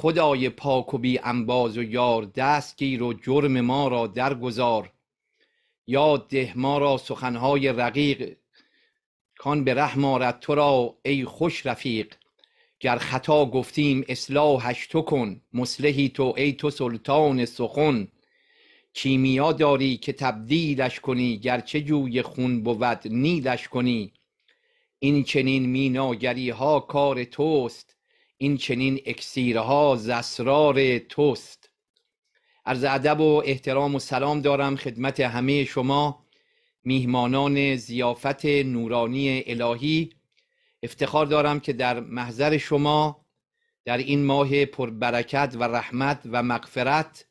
خدای پاک و بی انباز و یار دستگیر رو و جرم ما را درگذار یاد ده ما را سخنهای رقیق کان به رحم آرد تو را ای خوش رفیق گر خطا گفتیم اصلاحش تو کن مصلحی تو ای تو سلطان سخن کیمیا داری که تبدیلش کنی گرچه جوی خون بود نیلش کنی این چنین میناگری ها کار توست این چنین اکسیرها زسرار توست عرض ادب و احترام و سلام دارم خدمت همه شما میهمانان زیافت نورانی الهی افتخار دارم که در محضر شما در این ماه پربرکت و رحمت و مغفرت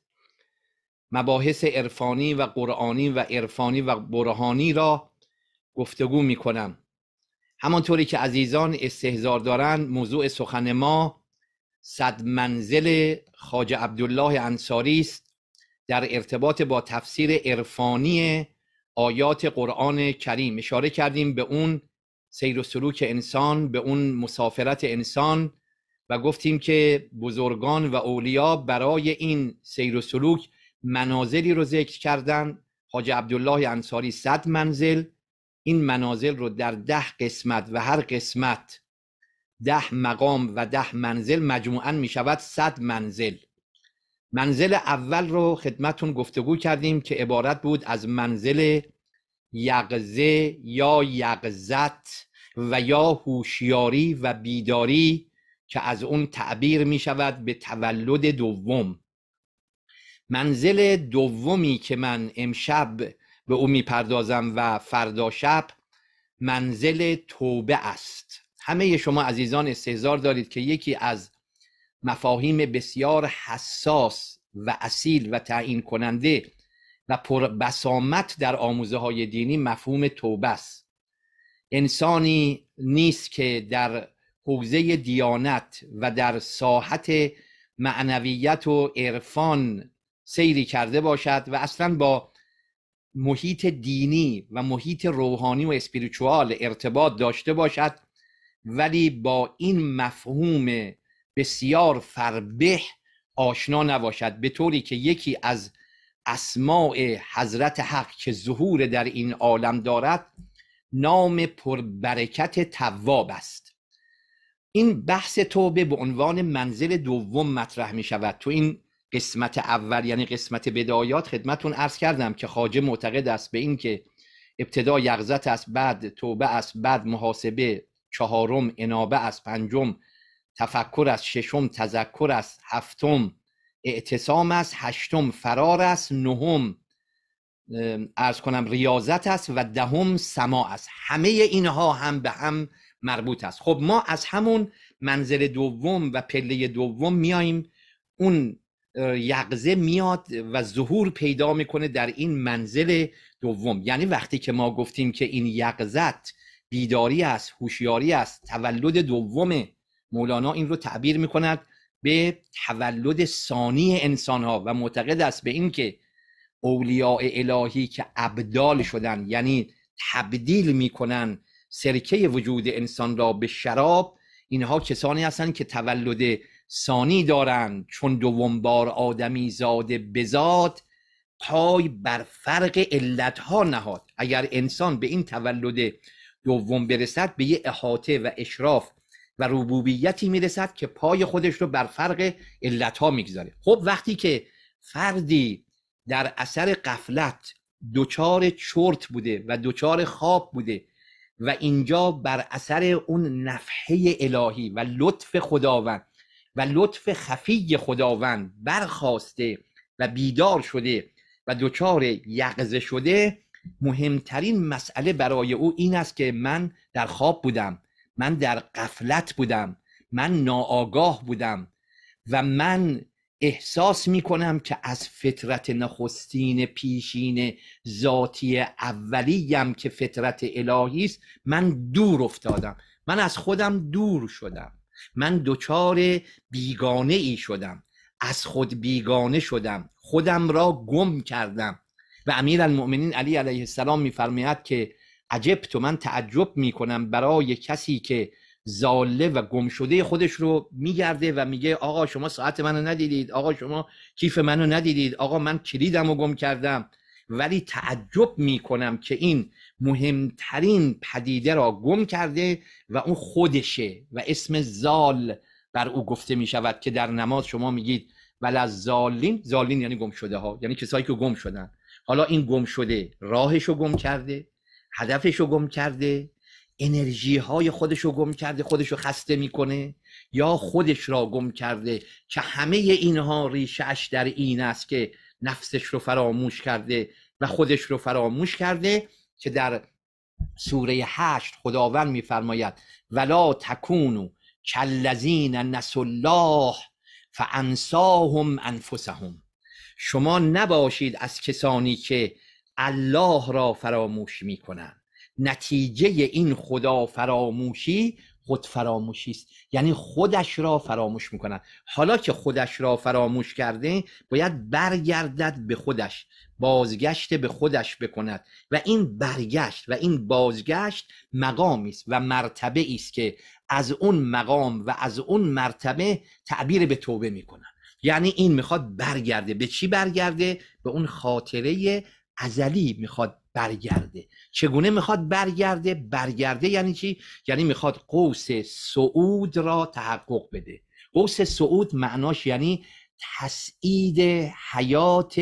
مباحث عرفانی و قرآنی و عرفانی و برهانی را گفتگو می کنم همانطوری که عزیزان استهزار دارند موضوع سخن ما صد منزل خاج عبدالله انصاری است در ارتباط با تفسیر عرفانی آیات قرآن کریم اشاره کردیم به اون سیر و سلوک انسان به اون مسافرت انسان و گفتیم که بزرگان و اولیا برای این سیر و سلوک منازلی رو ذکر کردن حاج عبدالله انصاری صد منزل این منازل رو در ده قسمت و هر قسمت ده مقام و ده منزل مجموعا می شود صد منزل منزل اول رو خدمتون گفتگو کردیم که عبارت بود از منزل یقزه یا یقزت و یا هوشیاری و بیداری که از اون تعبیر می شود به تولد دوم منزل دومی که من امشب به او میپردازم و فردا شب منزل توبه است همه شما عزیزان استهزار دارید که یکی از مفاهیم بسیار حساس و اصیل و تعیین کننده و بسامت در آموزه های دینی مفهوم توبه است انسانی نیست که در حوزه دیانت و در ساحت معنویت و عرفان سیری کرده باشد و اصلا با محیط دینی و محیط روحانی و اسپریچوال ارتباط داشته باشد ولی با این مفهوم بسیار فربه آشنا نباشد به طوری که یکی از اسماع حضرت حق که ظهور در این عالم دارد نام پربرکت تواب است این بحث توبه به عنوان منزل دوم مطرح می شود تو این قسمت اول یعنی قسمت بدایات خدمتون عرض کردم که خواجه معتقد است به اینکه ابتدا یغزت است بعد توبه است بعد محاسبه چهارم انابه است پنجم تفکر است ششم تذکر است هفتم اعتصام است هشتم فرار است نهم ارز کنم ریاضت است و دهم سما است همه اینها هم به هم مربوط است خب ما از همون منزل دوم و پله دوم میاییم اون یقزه میاد و ظهور پیدا میکنه در این منزل دوم یعنی وقتی که ما گفتیم که این یقزت بیداری است هوشیاری است تولد دوم مولانا این رو تعبیر میکند به تولد ثانی انسان ها و معتقد است به این که اولیاء الهی که ابدال شدن یعنی تبدیل میکنن سرکه وجود انسان را به شراب اینها کسانی هستند که تولد سانی دارند چون دوم بار آدمی زاده بزاد پای بر فرق علتها نهاد اگر انسان به این تولد دوم برسد به یه احاطه و اشراف و ربوبیتی میرسد که پای خودش رو بر فرق علتها میگذاره خب وقتی که فردی در اثر قفلت دچار چرت بوده و دچار خواب بوده و اینجا بر اثر اون نفحه الهی و لطف خداوند و لطف خفی خداوند برخواسته و بیدار شده و دچار یقزه شده مهمترین مسئله برای او این است که من در خواب بودم من در قفلت بودم من ناآگاه بودم و من احساس می کنم که از فطرت نخستین پیشین ذاتی اولیم که فطرت الهی است من دور افتادم من از خودم دور شدم من دچار بیگانه ای شدم از خود بیگانه شدم خودم را گم کردم و امیر المؤمنین علی علیه السلام میفرماید که عجب تو من تعجب میکنم برای کسی که زاله و گم شده خودش رو میگرده و میگه آقا شما ساعت منو ندیدید آقا شما کیف منو ندیدید آقا من کلیدم و گم کردم ولی تعجب میکنم که این مهمترین پدیده را گم کرده و اون خودشه و اسم زال بر او گفته می شود که در نماز شما میگید ول از زالین زالین یعنی گم شده ها یعنی کسایی که گم شدن حالا این گم شده راهشو گم کرده هدفشو گم کرده انرژی های خودش رو گم کرده خودش رو خسته میکنه یا خودش را گم کرده که همه اینها ریشهش در این است که نفسش رو فراموش کرده و خودش رو فراموش کرده که در سوره هشت خداوند میفرماید ولا تکونو کلذین نسوا الله فانساهم انفسهم شما نباشید از کسانی که الله را فراموش میکنند نتیجه این خدا فراموشی خود فراموشی است یعنی خودش را فراموش میکند حالا که خودش را فراموش کرده باید برگردد به خودش بازگشت به خودش بکند و این برگشت و این بازگشت مقامی است و مرتبه ای است که از اون مقام و از اون مرتبه تعبیر به توبه میکنن یعنی این میخواد برگرده به چی برگرده به اون خاطره ازلی میخواد برگرده چگونه میخواد برگرده برگرده یعنی چی یعنی میخواد قوس صعود را تحقق بده قوس صعود معناش یعنی تسعید حیات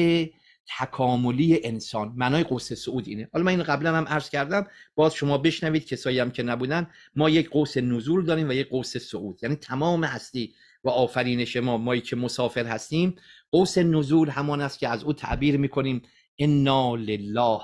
تکاملی انسان معنای قوس صعود اینه حالا من اینو قبلا هم عرض کردم باز شما بشنوید کسایی هم که نبودن ما یک قوس نزول داریم و یک قوس سعود یعنی تمام هستی و آفرینش ما مایی که مسافر هستیم قوس نزول همان است که از او تعبیر میکنیم انا لله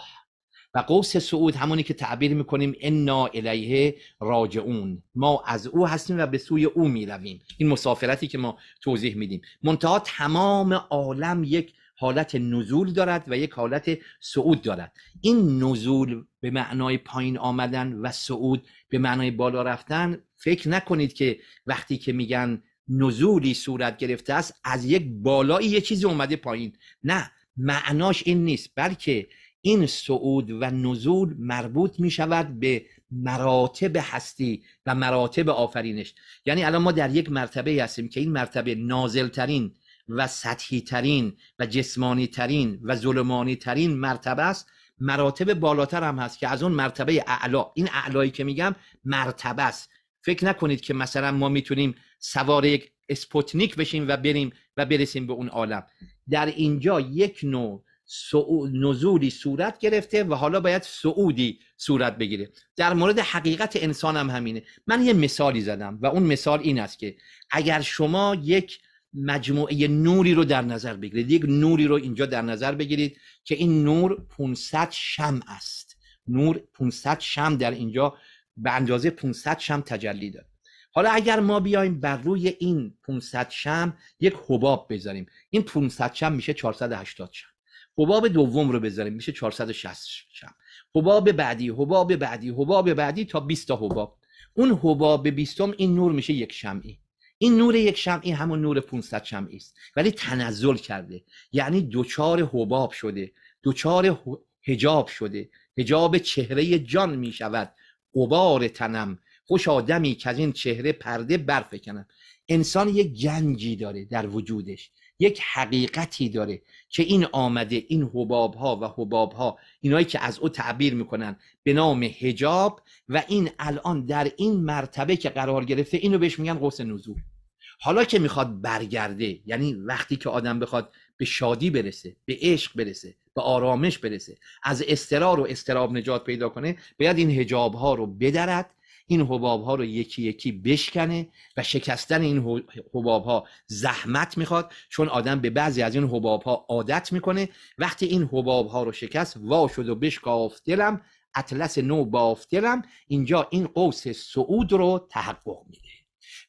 و قوس سعود همونی که تعبیر میکنیم انا الیه راجعون ما از او هستیم و به سوی او میرویم این مسافرتی که ما توضیح میدیم منتها تمام عالم یک حالت نزول دارد و یک حالت صعود دارد این نزول به معنای پایین آمدن و سعود به معنای بالا رفتن فکر نکنید که وقتی که میگن نزولی صورت گرفته است از یک بالایی یه چیزی اومده پایین نه معناش این نیست بلکه این صعود و نزول مربوط می شود به مراتب هستی و مراتب آفرینش یعنی الان ما در یک مرتبه هستیم که این مرتبه نازلترین و سطحی ترین و جسمانی ترین و ظلمانی ترین مرتبه است مراتب بالاتر هم هست که از اون مرتبه اعلا این اعلایی که میگم مرتبه است فکر نکنید که مثلا ما میتونیم سوار یک اسپوتنیک بشیم و بریم و برسیم به اون عالم در اینجا یک نوع نزولی صورت گرفته و حالا باید سعودی صورت بگیره در مورد حقیقت انسان هم همینه من یه مثالی زدم و اون مثال این است که اگر شما یک مجموعه نوری رو در نظر بگیرید یک نوری رو اینجا در نظر بگیرید که این نور 500 شم است نور 500 شم در اینجا به اندازه 500 شم تجلی داره حالا اگر ما بیایم بر روی این 500 شم یک حباب بذاریم این 500 شم میشه 480 شم حباب دوم رو بذاریم میشه 460 شم حباب بعدی حباب بعدی حباب بعدی تا 20 تا حباب اون حباب بیستم این نور میشه یک شمعی این نور یک شمعی همون نور 500 شمعی است ولی تنزل کرده یعنی دوچار حباب شده دوچار هجاب شده هجاب چهره جان می شود تنم خوش آدمی که از این چهره پرده برفکنم انسان یک گنجی داره در وجودش یک حقیقتی داره که این آمده این حباب ها و حباب ها اینایی که از او تعبیر میکنن به نام هجاب و این الان در این مرتبه که قرار گرفته اینو بهش میگن قوس نزول حالا که میخواد برگرده یعنی وقتی که آدم بخواد به شادی برسه به عشق برسه به آرامش برسه از استرار و استراب نجات پیدا کنه باید این هجاب ها رو بدرد این حباب ها رو یکی یکی بشکنه و شکستن این حباب ها زحمت میخواد چون آدم به بعضی از این حباب ها عادت میکنه وقتی این حباب ها رو شکست وا شد و بشکافت دلم اطلس نو بافت دلم اینجا این قوس سعود رو تحقق میده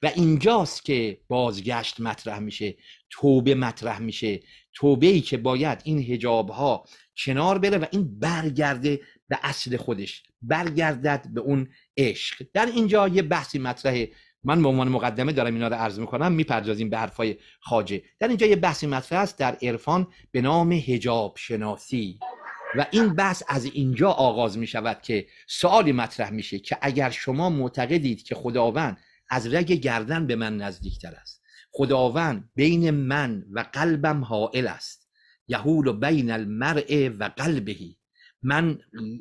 و اینجاست که بازگشت مطرح میشه توبه مطرح میشه توبه ای که باید این هجاب ها کنار بره و این برگرده به اصل خودش برگردد به اون عشق در اینجا یه بحثی مطرحه من به عنوان مقدمه دارم اینا رو عرض میکنم میپردازیم به حرفای خاجه در اینجا یه بحثی مطرح است در عرفان به نام هجاب شناسی و این بحث از اینجا آغاز می شود که سوالی مطرح میشه که اگر شما معتقدید که خداوند از رگ گردن به من نزدیکتر است خداوند بین من و قلبم حائل است یهول و بین المرء و قلبهی من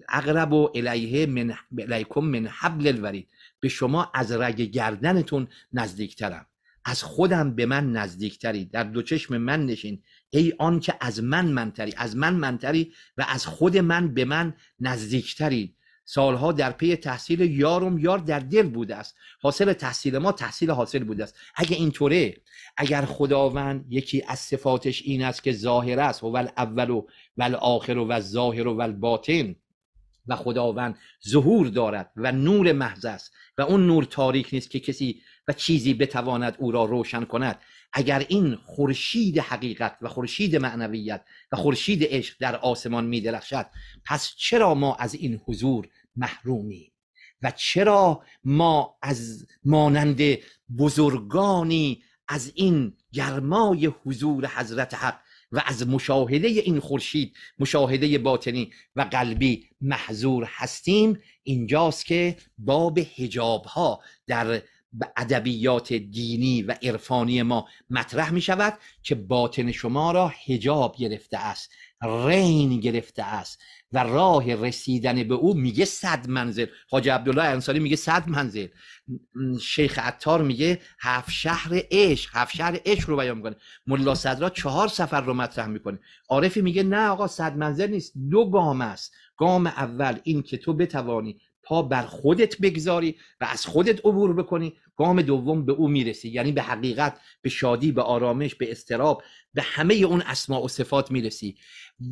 اقرب و الیه من الیکم من حبل الورید به شما از رگ گردنتون نزدیکترم از خودم به من نزدیکتری در دو چشم من نشین ای آن که از من منتری از من منتری و از خود من به من نزدیکتری سالها در پی تحصیل یارم یار در دل بوده است حاصل تحصیل ما تحصیل حاصل بوده است اگه اینطوره اگر خداوند یکی از صفاتش این است که ظاهر است هو اول و آخر و ظاهر و باطن و خداوند ظهور دارد و نور محض است و اون نور تاریک نیست که کسی و چیزی بتواند او را روشن کند اگر این خورشید حقیقت و خورشید معنویت و خورشید عشق در آسمان می پس چرا ما از این حضور محرومی و چرا ما از مانند بزرگانی از این گرمای حضور حضرت حق و از مشاهده این خورشید مشاهده باطنی و قلبی محضور هستیم اینجاست که باب هجاب ها در به ادبیات دینی و عرفانی ما مطرح می شود که باطن شما را هجاب گرفته است رین گرفته است و راه رسیدن به او میگه صد منزل حاج عبدالله انصاری میگه صد منزل شیخ عطار میگه هفت شهر عشق هفت شهر عشق رو بیان میکنه ملا صدرا چهار سفر رو مطرح میکنه عارفی میگه نه آقا صد منزل نیست دو گام است گام اول این که تو بتوانی تا بر خودت بگذاری و از خودت عبور بکنی گام دوم به او میرسی یعنی به حقیقت به شادی به آرامش به استراب به همه اون اسماع و صفات میرسی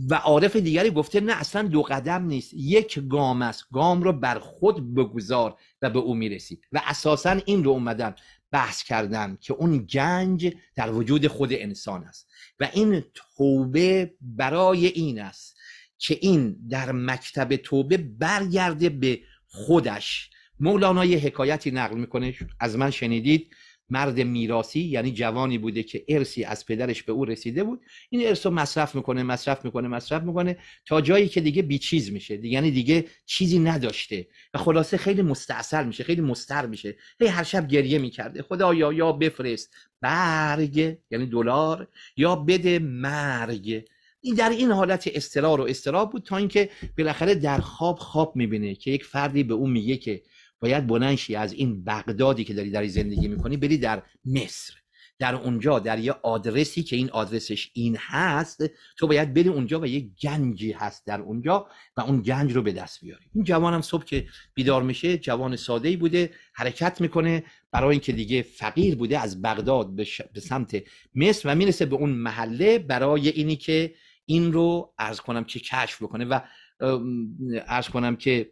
و عارف دیگری گفته نه اصلا دو قدم نیست یک گام است گام رو بر خود بگذار و به او میرسی و اساسا این رو اومدن بحث کردن که اون گنج در وجود خود انسان است و این توبه برای این است که این در مکتب توبه برگرده به خودش مولانا یه حکایتی نقل میکنه از من شنیدید مرد میراسی یعنی جوانی بوده که ارسی از پدرش به او رسیده بود این ارث رو مصرف میکنه مصرف میکنه مصرف میکنه تا جایی که دیگه بیچیز میشه دیگه یعنی دیگه چیزی نداشته و خلاصه خیلی مستعسل میشه خیلی مستر میشه هی هر شب گریه میکرده خدایا یا بفرست برگ یعنی دلار یا بده مرگ این در این حالت استرار و استراب بود تا اینکه بالاخره در خواب خواب میبینه که یک فردی به اون میگه که باید بلنشی از این بغدادی که داری در زندگی میکنی بری در مصر در اونجا در یه آدرسی که این آدرسش این هست تو باید بری اونجا و یه گنجی هست در اونجا و اون گنج رو به دست بیاری این جوانم صبح که بیدار میشه جوان ساده بوده حرکت میکنه برای اینکه دیگه فقیر بوده از بغداد به, به سمت مصر و میرسه به اون محله برای اینی که این رو ارز کنم که کشف بکنه و ارز کنم که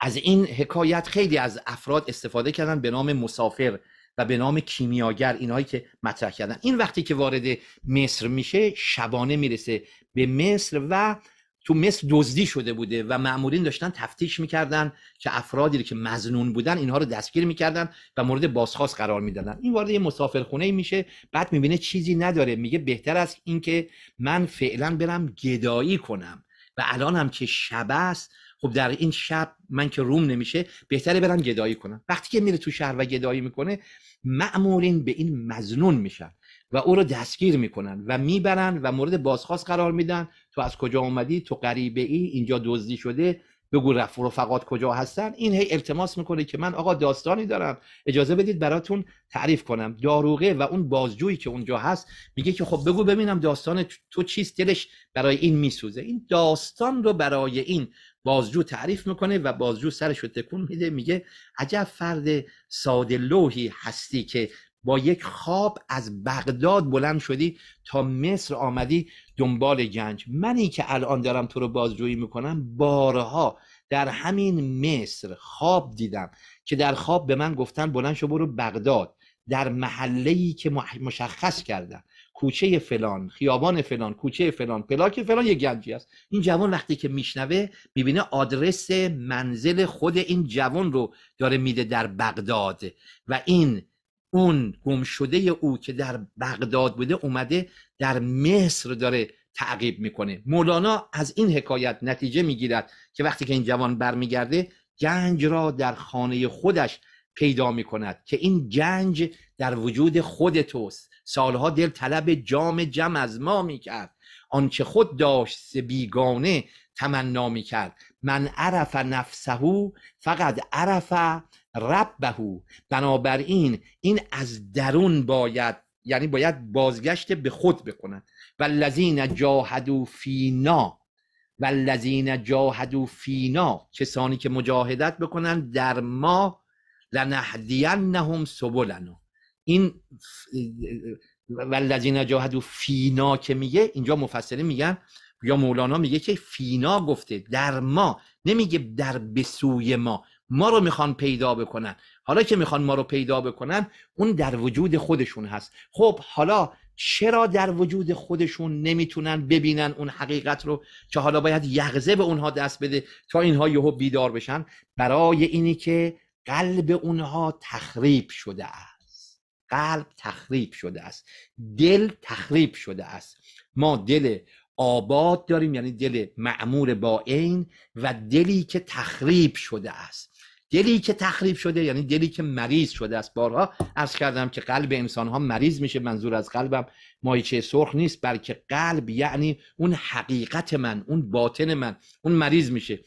از این حکایت خیلی از افراد استفاده کردن به نام مسافر و به نام کیمیاگر اینهایی که مطرح کردن این وقتی که وارد مصر میشه شبانه میرسه به مصر و تو مصر دزدی شده بوده و معمولین داشتن تفتیش میکردن که افرادی که مزنون بودن اینها رو دستگیر میکردن و مورد بازخواست قرار میدادن این وارد یه مسافرخونه میشه بعد میبینه چیزی نداره میگه بهتر است اینکه من فعلا برم گدایی کنم و الان هم که شب است خب در این شب من که روم نمیشه بهتره برم گدایی کنم وقتی که میره تو شهر و گدایی میکنه معمولین به این مزنون میشن و او رو دستگیر میکنن و میبرن و مورد بازخواست قرار میدن تو از کجا اومدی تو غریبه ای اینجا دزدی شده بگو رف رفقات کجا هستن این هی التماس میکنه که من آقا داستانی دارم اجازه بدید براتون تعریف کنم داروغه و اون بازجویی که اونجا هست میگه که خب بگو ببینم داستان تو چیست دلش برای این میسوزه این داستان رو برای این بازجو تعریف میکنه و بازجو سرش رو تکون میده میگه عجب فرد ساده لوحی هستی که با یک خواب از بغداد بلند شدی تا مصر آمدی دنبال گنج منی که الان دارم تو رو بازجویی میکنم بارها در همین مصر خواب دیدم که در خواب به من گفتن بلند شو برو بغداد در محله که مشخص کردن کوچه فلان خیابان فلان کوچه فلان پلاک فلان یه گنجی است این جوان وقتی که میشنوه میبینه آدرس منزل خود این جوان رو داره میده در بغداد و این اون گمشده او که در بغداد بوده اومده در مصر داره تعقیب میکنه مولانا از این حکایت نتیجه میگیرد که وقتی که این جوان برمیگرده گنج را در خانه خودش پیدا میکند که این گنج در وجود خود توست سالها دل طلب جام جم از ما میکرد آنچه خود داشت بیگانه تمنا میکرد من عرف نفسه فقط عرف بهو بنابراین این از درون باید یعنی باید بازگشت به خود بکنن و لذین جاهدو فینا و لذین جاهدو فینا کسانی که مجاهدت بکنن در ما لنهدینهم سبلنا این و لذین جاهدو فینا که میگه اینجا مفسره میگن یا مولانا میگه که فینا گفته در ما نمیگه در بسوی ما ما رو میخوان پیدا بکنن حالا که میخوان ما رو پیدا بکنن اون در وجود خودشون هست خب حالا چرا در وجود خودشون نمیتونن ببینن اون حقیقت رو که حالا باید یغزه به اونها دست بده تا اینها یهو بیدار بشن برای اینی که قلب اونها تخریب شده است قلب تخریب شده است دل تخریب شده است ما دل آباد داریم یعنی دل معمور با عین و دلی که تخریب شده است دلی که تخریب شده یعنی دلی که مریض شده است بارها عرض کردم که قلب انسان ها مریض میشه منظور از قلبم مایچه سرخ نیست بلکه قلب یعنی اون حقیقت من اون باطن من اون مریض میشه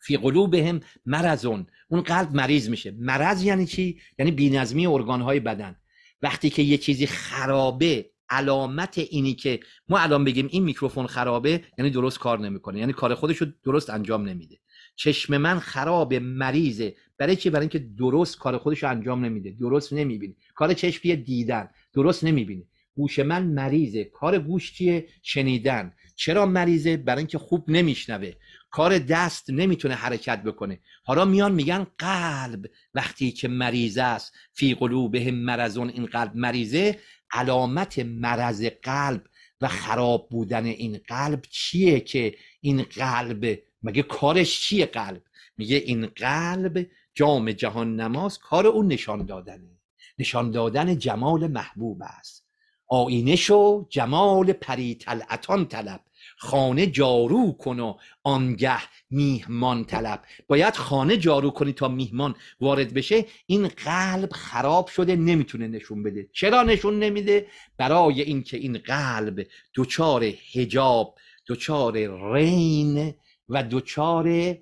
فی قلوبهم مرضون اون قلب مریض میشه مرض یعنی چی یعنی بینظمی ارگان های بدن وقتی که یه چیزی خرابه علامت اینی که ما الان بگیم این میکروفون خرابه یعنی درست کار نمیکنه یعنی کار خودش رو درست انجام نمیده چشم من خراب مریضه برای چی برای اینکه درست کار خودش رو انجام نمیده درست نمیبینه کار چشم دیدن درست نمیبینه گوش من مریضه کار گوش چیه شنیدن چرا مریضه برای اینکه خوب نمیشنوه کار دست نمیتونه حرکت بکنه حالا میان میگن قلب وقتی که مریض است فی قلوبه مرزون این قلب مریضه علامت مرض قلب و خراب بودن این قلب چیه که این قلب مگه کارش چیه قلب میگه این قلب جام جهان نماز کار اون نشان دادنه نشان دادن جمال محبوب است آینه شو جمال پری تلعتان طلب خانه جارو کن و آنگه میهمان طلب باید خانه جارو کنی تا میهمان وارد بشه این قلب خراب شده نمیتونه نشون بده چرا نشون نمیده برای اینکه این قلب دوچار حجاب دوچار رین و دچار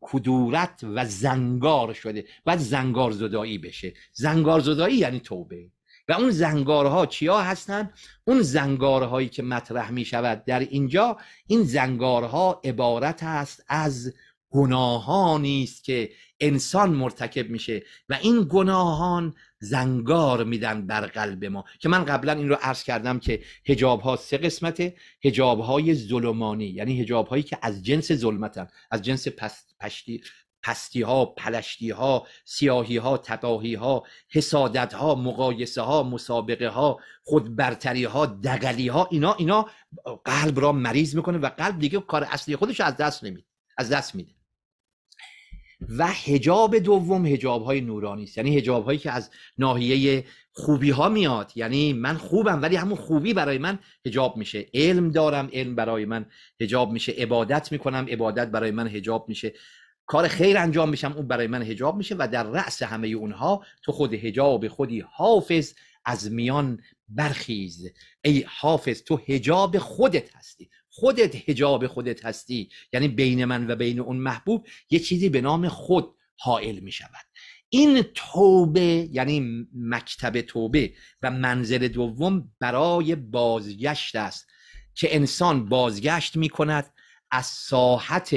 کدورت و زنگار شده بعد زنگار زدایی بشه زنگار زدایی یعنی توبه و اون زنگارها چیا هستند اون زنگارهایی که مطرح می شود در اینجا این زنگارها عبارت است از گناهانی است که انسان مرتکب میشه و این گناهان زنگار میدن بر قلب ما که من قبلا این رو عرض کردم که هجاب ها سه قسمته هجاب های ظلمانی یعنی هجاب هایی که از جنس ظلمتن از جنس پست، پشتی پستی ها، پلشتی ها، سیاهی ها، تباهی ها، حسادت ها، مقایسه ها، مسابقه ها، خودبرتری ها، دقلی ها اینا اینا قلب را مریض میکنه و قلب دیگه کار اصلی خودش از دست نمیده از دست میده و هجاب دوم هجاب های نورانی است یعنی هجاب هایی که از ناحیه خوبی ها میاد یعنی من خوبم ولی همون خوبی برای من هجاب میشه علم دارم علم برای من هجاب میشه عبادت میکنم عبادت برای من هجاب میشه کار خیر انجام میشم اون برای من هجاب میشه و در رأس همه اونها تو خود هجاب خودی حافظ از میان برخیز ای حافظ تو هجاب خودت هستی خودت هجاب خودت هستی یعنی بین من و بین اون محبوب یه چیزی به نام خود حائل می شود این توبه یعنی مکتب توبه و منزل دوم برای بازگشت است که انسان بازگشت می کند از ساحت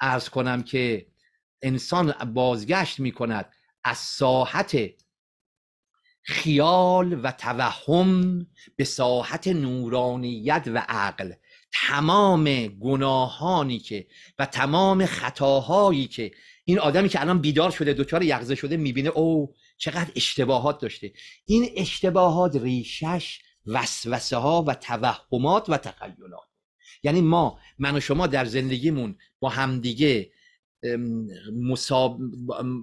ارز کنم که انسان بازگشت می کند از ساحت خیال و توهم به ساحت نورانیت و عقل تمام گناهانی که و تمام خطاهایی که این آدمی که الان بیدار شده دچار یغزه شده میبینه او چقدر اشتباهات داشته این اشتباهات ریشش وسوسه ها و توهمات و تخیلات یعنی ما من و شما در زندگیمون با همدیگه مصاب...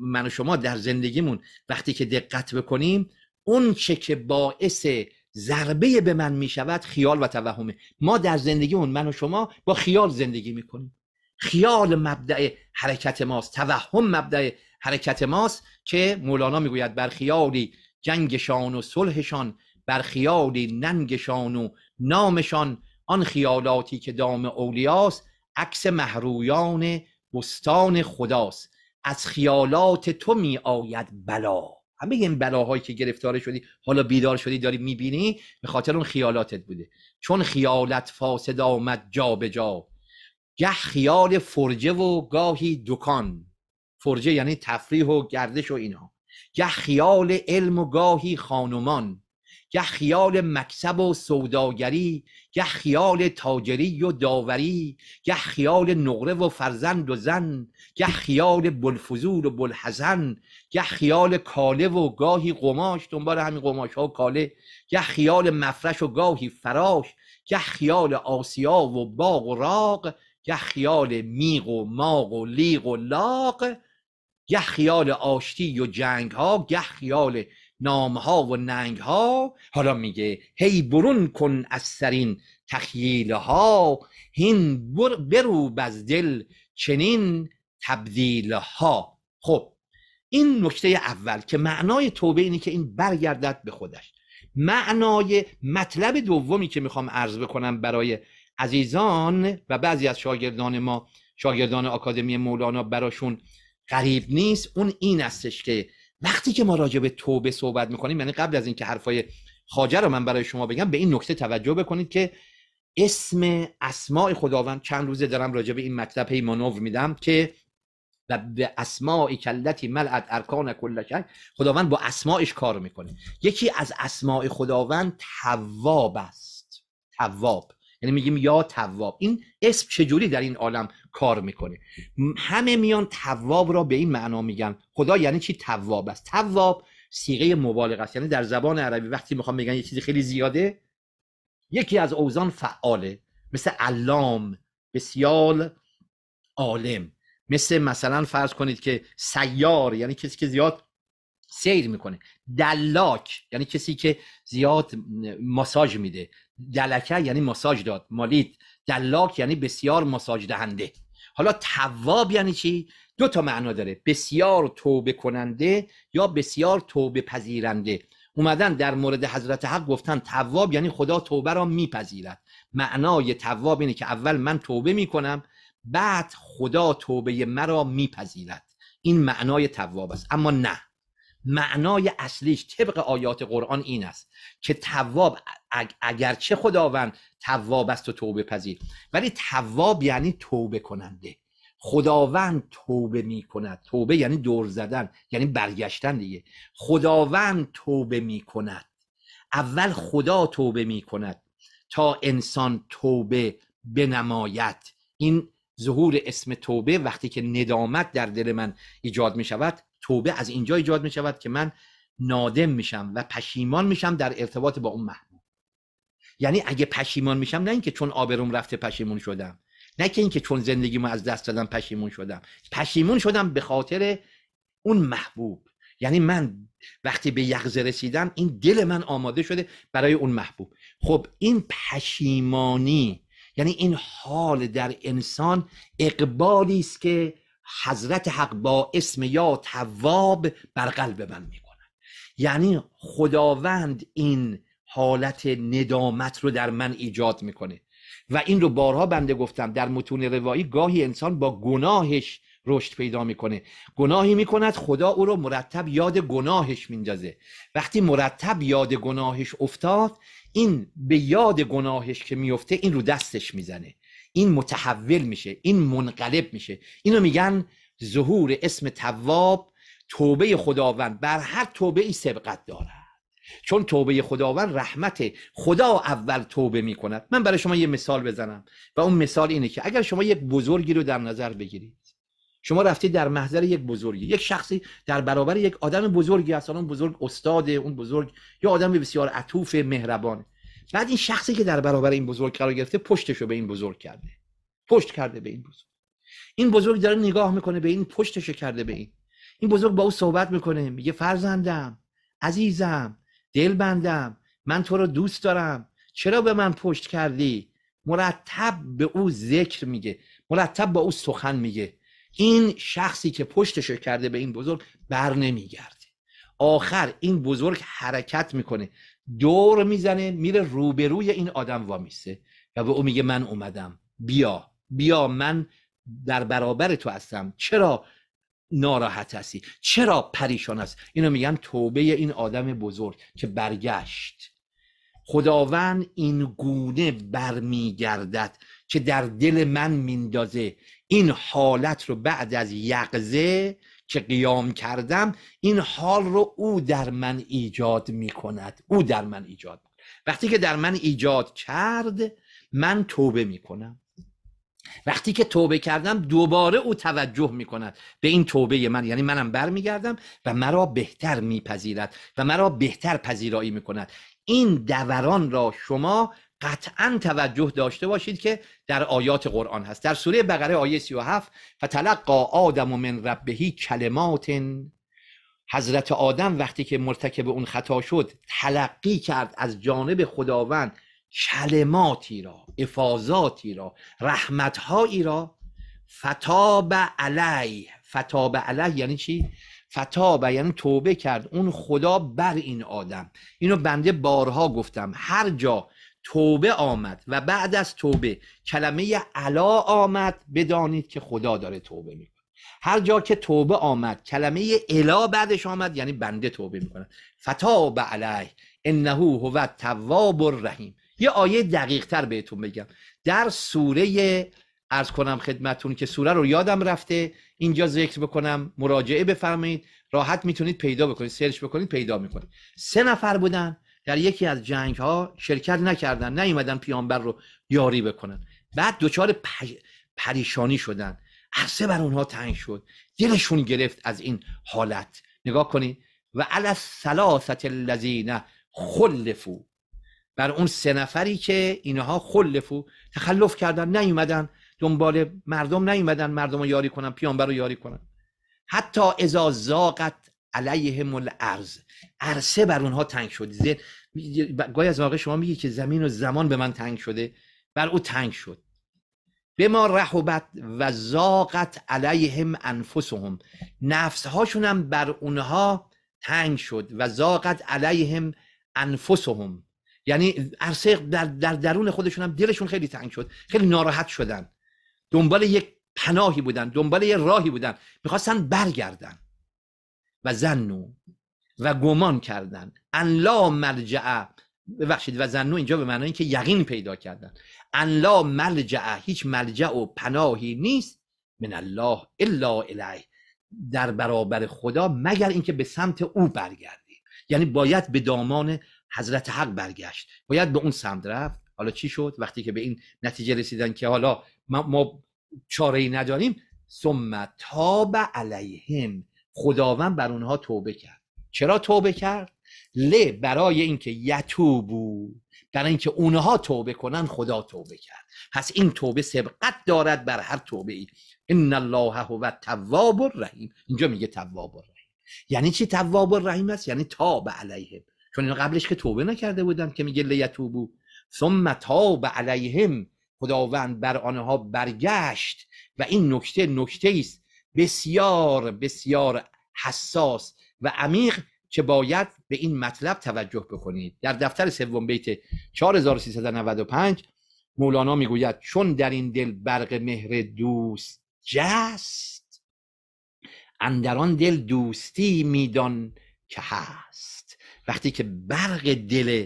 من و شما در زندگیمون وقتی که دقت بکنیم اون چه که باعث ضربه به من می شود خیال و توهمه ما در زندگیمون من و شما با خیال زندگی می کنیم خیال مبدع حرکت ماست توهم مبدع حرکت ماست که مولانا میگوید بر خیالی جنگشان و صلحشان بر خیالی ننگشان و نامشان آن خیالاتی که دام اولیاست عکس محرویان بستان خداست از خیالات تو می آید بلا همه این بلاهایی که گرفتار شدی حالا بیدار شدی داری میبینی به خاطر اون خیالاتت بوده چون خیالت فاسد آمد جا به جا گه خیال فرجه و گاهی دکان فرجه یعنی تفریح و گردش و اینها گه خیال علم و گاهی خانمان گه خیال مکسب و سوداگری گه خیال تاجری و داوری گه خیال نقره و فرزند و زن گه خیال بلفزور و بلحزن گه خیال کاله و گاهی قماش دنبال همین قماش ها و کاله گه خیال مفرش و گاهی فراش گه خیال آسیا و باغ و راق گه خیال میغ و ماغ و لیغ و لاق گه خیال آشتی و جنگ ها گه خیال نامها و ننگها حالا میگه هی برون کن از سرین تخییلها ها هین برو برو دل چنین تبدیلها ها خب این نکته اول که معنای توبه اینه که این برگردد به خودش معنای مطلب دومی که میخوام عرض بکنم برای عزیزان و بعضی از شاگردان ما شاگردان آکادمی مولانا براشون غریب نیست اون این استش که وقتی که ما راجع به توبه صحبت میکنیم یعنی قبل از اینکه حرفای خاجه رو من برای شما بگم به این نکته توجه بکنید که اسم اسماع خداوند چند روزه دارم راجع به این مطلب هی مانور میدم که و به اسمای کلتی ملعت ارکان کل خداوند با اسماعش کار میکنه یکی از اسماع خداوند تواب است تواب یعنی میگیم یا تواب این اسم چجوری در این عالم کار میکنه همه میان تواب را به این معنا میگن خدا یعنی چی تواب است تواب سیغه مبالغه است یعنی در زبان عربی وقتی میخوام بگن یه چیزی خیلی زیاده یکی از اوزان فعاله مثل علام بسیار عالم مثل مثلا فرض کنید که سیار یعنی کسی که زیاد سیر میکنه دلاک یعنی کسی که زیاد ماساژ میده دلکه یعنی ماساژ داد مالید دلاک یعنی بسیار ماساژ دهنده حالا تواب یعنی چی دو تا معنا داره بسیار توبه کننده یا بسیار توبه پذیرنده اومدن در مورد حضرت حق گفتن تواب یعنی خدا توبه را میپذیرد معنای تواب اینه که اول من توبه میکنم بعد خدا توبه مرا میپذیرد این معنای تواب است اما نه معنای اصلیش طبق آیات قرآن این است که تواب اگرچه خداوند تواب است و توبه پذیر ولی تواب یعنی توبه کننده خداوند توبه می کند توبه یعنی دور زدن یعنی برگشتن دیگه خداوند توبه می کند اول خدا توبه می کند تا انسان توبه بنماید این ظهور اسم توبه وقتی که ندامت در دل من ایجاد می شود توبه از اینجا ایجاد می شود که من نادم میشم و پشیمان میشم در ارتباط با اون محبوب یعنی اگه پشیمان میشم نه اینکه چون آبروم رفته پشیمون شدم نه که اینکه چون زندگی ما از دست دادم پشیمون شدم پشیمون شدم به خاطر اون محبوب یعنی من وقتی به یغزه رسیدم این دل من آماده شده برای اون محبوب خب این پشیمانی یعنی این حال در انسان اقبالی است که حضرت حق با اسم یا تواب بر قلب من میکند یعنی خداوند این حالت ندامت رو در من ایجاد میکنه و این رو بارها بنده گفتم در متون روایی گاهی انسان با گناهش رشد پیدا میکنه گناهی میکند خدا او رو مرتب یاد گناهش میندازه وقتی مرتب یاد گناهش افتاد این به یاد گناهش که میفته این رو دستش میزنه این متحول میشه این منقلب میشه اینو میگن ظهور اسم تواب توبه خداوند بر هر توبه ای سبقت دارد چون توبه خداوند رحمت خدا اول توبه میکند من برای شما یه مثال بزنم و اون مثال اینه که اگر شما یک بزرگی رو در نظر بگیرید شما رفتید در محضر یک بزرگی یک شخصی در برابر یک آدم بزرگی هست اون بزرگ استاده اون بزرگ یا آدم بسیار عطوف مهربانه بعد این شخصی که در برابر این بزرگ قرار گرفته پشتش رو به این بزرگ کرده پشت کرده به این بزرگ این بزرگ داره نگاه میکنه به این پشتش کرده به این این بزرگ با او صحبت میکنه میگه فرزندم عزیزم دل بندم من تو رو دوست دارم چرا به من پشت کردی مرتب به او ذکر میگه مرتب با او سخن میگه این شخصی که پشتش کرده به این بزرگ بر نمیگرده آخر این بزرگ حرکت میکنه دور میزنه میره روبروی این آدم وامیسه و به او میگه من اومدم بیا بیا من در برابر تو هستم چرا ناراحت هستی چرا پریشان است اینو میگن توبه این آدم بزرگ که برگشت خداوند این گونه برمیگردد که در دل من میندازه این حالت رو بعد از یقزه که قیام کردم این حال رو او در من ایجاد می کند او در من ایجاد می وقتی که در من ایجاد کرد من توبه می کنم وقتی که توبه کردم دوباره او توجه می کند به این توبه من یعنی منم برمیگردم و مرا بهتر میپذیرد و مرا بهتر پذیرایی می کند این دوران را شما قطعا توجه داشته باشید که در آیات قرآن هست در سوره بقره آیه 37 فتلقا آدم و من ربهی کلمات حضرت آدم وقتی که مرتکب اون خطا شد تلقی کرد از جانب خداوند کلماتی را افاظاتی را رحمتهایی را فتاب علیه فتاب علیه یعنی چی؟ فتاب یعنی توبه کرد اون خدا بر این آدم اینو بنده بارها گفتم هر جا توبه آمد و بعد از توبه کلمه علا آمد بدانید که خدا داره توبه میکنه هر جا که توبه آمد کلمه الا بعدش آمد یعنی بنده توبه میکنه فتاب علیه انه هو التواب رحیم یه آیه دقیق تر بهتون بگم در سوره ارز کنم خدمتون که سوره رو یادم رفته اینجا ذکر بکنم مراجعه بفرمایید راحت میتونید پیدا بکنید سرچ بکنید پیدا میکنید سه نفر بودن در یکی از جنگ ها شرکت نکردن نیومدن پیامبر رو یاری بکنن بعد دچار پریشانی شدن عرصه بر اونها تنگ شد دلشون گرفت از این حالت نگاه کنید و علی سلاست الذین خلفو بر اون سه نفری که اینها خلفو تخلف کردن نیومدن دنبال مردم نیومدن مردم رو یاری کنن پیامبر رو یاری کنن حتی اذا زاقت علیهم الارض عرصه بر اونها تنگ شد گاهی از واقع شما میگی که زمین و زمان به من تنگ شده بر او تنگ شد به ما رحبت و زاقت علیهم انفسهم نفس هاشون هم بر اونها تنگ شد و زاقت علیهم انفسهم یعنی عرصه در, در درون خودشون هم دلشون خیلی تنگ شد خیلی ناراحت شدن دنبال یک پناهی بودن دنبال یه راهی بودن میخواستن برگردن و زنو و گمان کردن ان لا ببخشید و زنو اینجا به معنای اینکه یقین پیدا کردن ان لا ملجع هیچ مرجع و پناهی نیست من الله الا الیه در برابر خدا مگر اینکه به سمت او برگردیم یعنی باید به دامان حضرت حق برگشت باید به اون سمت رفت حالا چی شد وقتی که به این نتیجه رسیدن که حالا ما, ما چاره ای نداریم ثم تاب علیهم خداوند بر اونها توبه کرد چرا توبه کرد ل برای اینکه یتوبو برای اینکه اونها توبه کنن خدا توبه کرد پس این توبه سبقت دارد بر هر توبه ای ان الله هو التواب الرحیم اینجا میگه تواب الرحیم یعنی چی تواب الرحیم است یعنی تاب علیهم چون قبلش که توبه نکرده بودن که میگه یتوبو ثم تاب علیهم خداوند بر آنها برگشت و این نکته نکته است بسیار بسیار حساس و عمیق که باید به این مطلب توجه بکنید در دفتر سوم بیت 4395 مولانا میگوید چون در این دل برق مهر دوست جست اندران دل دوستی میدان که هست وقتی که برق دل